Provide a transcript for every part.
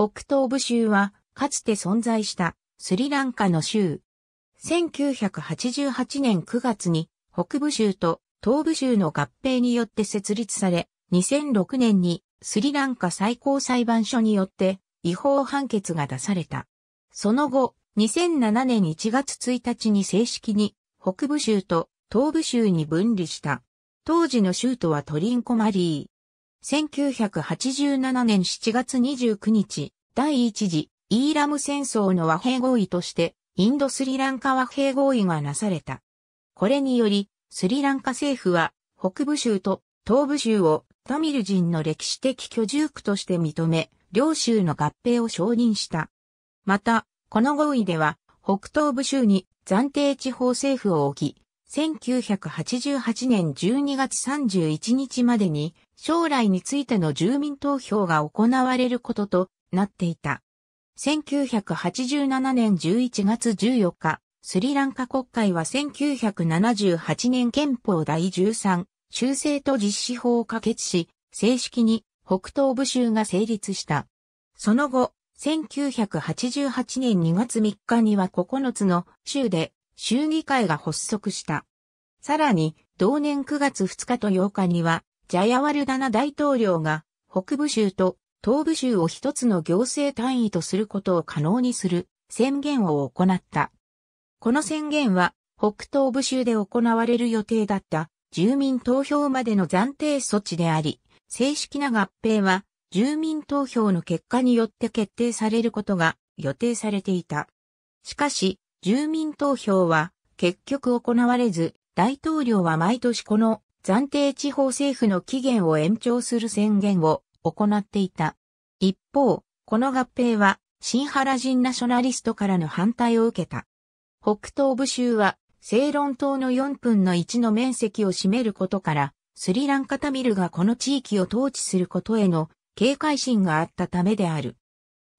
北東部州は、かつて存在したスリランカの州。1988年9月に北部州と東部州の合併によって設立され、2006年にスリランカ最高裁判所によって違法判決が出された。その後、2007年1月1日に正式に北部州と東部州に分離した。当時の州都はトリンコマリー。1987年7月29日、第一次イーラム戦争の和平合意として、インドスリランカ和平合意がなされた。これにより、スリランカ政府は、北部州と東部州をタミル人の歴史的居住区として認め、両州の合併を承認した。また、この合意では、北東部州に暫定地方政府を置き、1988年12月31日までに将来についての住民投票が行われることとなっていた。1987年11月14日、スリランカ国会は1978年憲法第13修正と実施法を可決し、正式に北東部州が成立した。その後、1988年2月3日には9つの州で州議会が発足した。さらに、同年9月2日と8日にはジャヤワルダナ大統領が北部州と東部州を一つの行政単位とすることを可能にする宣言を行った。この宣言は北東部州で行われる予定だった住民投票までの暫定措置であり、正式な合併は住民投票の結果によって決定されることが予定されていた。しかし、住民投票は結局行われず、大統領は毎年この暫定地方政府の期限を延長する宣言を行っていた。一方、この合併は、新原人ナショナリストからの反対を受けた。北東部州は、セイロン島の4分の1の面積を占めることから、スリランカタミルがこの地域を統治することへの警戒心があったためである。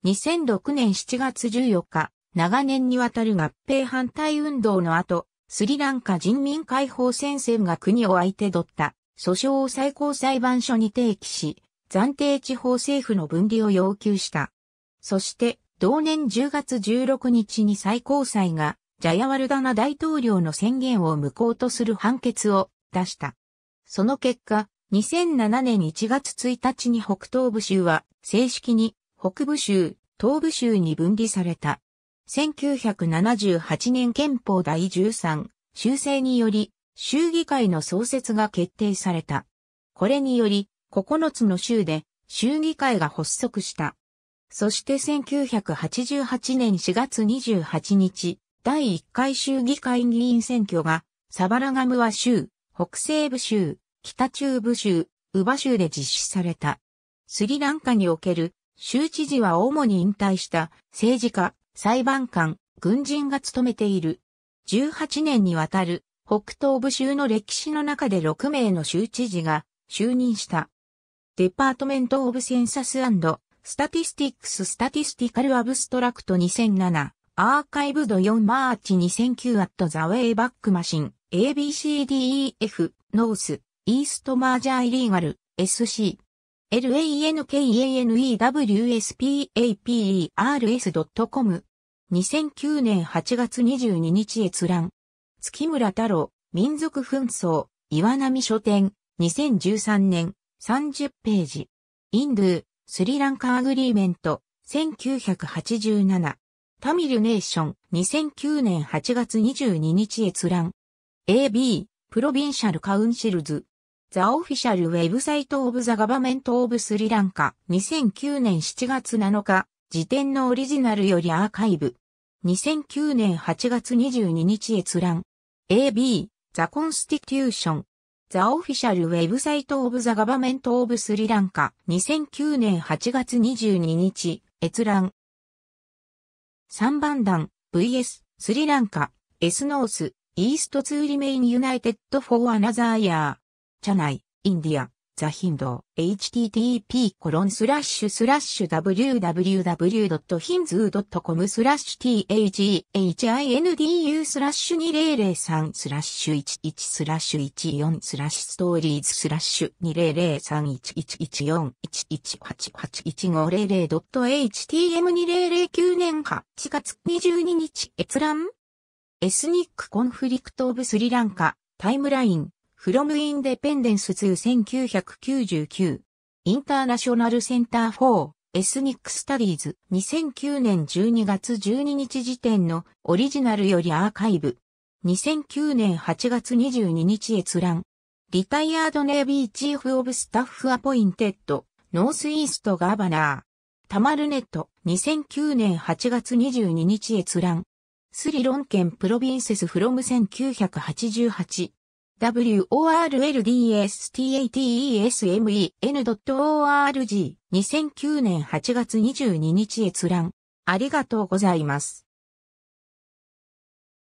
2006年7月14日、長年にわたる合併反対運動の後、スリランカ人民解放戦線が国を相手取った訴訟を最高裁判所に提起し、暫定地方政府の分離を要求した。そして、同年10月16日に最高裁が、ジャヤワルダナ大統領の宣言を無効とする判決を出した。その結果、2007年1月1日に北東部州は正式に北部州、東部州に分離された。1978年憲法第13修正により、州議会の創設が決定された。これにより、9つの州で州議会が発足した。そして1988年4月28日、第1回州議会議員選挙が、サバラガムワ州、北西部州、北中部州、ウバ州で実施された。スリランカにおける州知事は主に引退した政治家、裁判官、軍人が務めている。18年にわたる北東部州の歴史の中で6名の州知事が就任した。デパートメント・オブ・センサス・スタティスティックス・スタティスティカル・アブストラクト2007、アーカイブド4マーチ2009アット・ザ・ウェイ・バック・マシン、ABCDEF、ノース、イースト・マージャー・イリーガル、SC。l a n k a n e w s p a p e r s c o m 2009年8月22日閲覧。月村太郎、民族紛争、岩波書店、2013年、30ページ。インドゥ、スリランカアグリーメント、1987。タミルネーション、2009年8月22日閲覧。AB、プロビンシャルカウンシルズ。ザオフィシャルウェブサイトオブザガバメントオブスリランカ、2009年7月7日、時点のオリジナルよりアーカイブ。2009年8月22日閲覧。AB、The Constitution。The Official Website of the Government of Sri Lanka。2009年8月22日閲覧。3番団 VS スリランカ S ノースイーストツーリ n インユナイテッドフォーアナザーイヤー。チャナイ、インディア。ザヒンド http コロンスラッシュスラッシュ www.hindu.com スラッシュ taghindu スラッシュ2003スラッシュ11スラッシュ14スラッシュストーリーズスラッシュ 2003111411888500.htm2009 年8月22日閲覧エスニックコンフリクトオブスリランカタイムライン From Independence to 1999インターナショナルセンター for エスニックスタディーズ2009年12月12日時点のオリジナルよりアーカイブ2009年8月22日閲覧リタイアードネイビーチーフオブスタッフアポインテッドノースイーストガバナータマルネット2009年8月22日閲覧スリロン県プロビンセスフロム1988 worldstateesmen.org2009 年8月22日閲覧。ありがとうございます。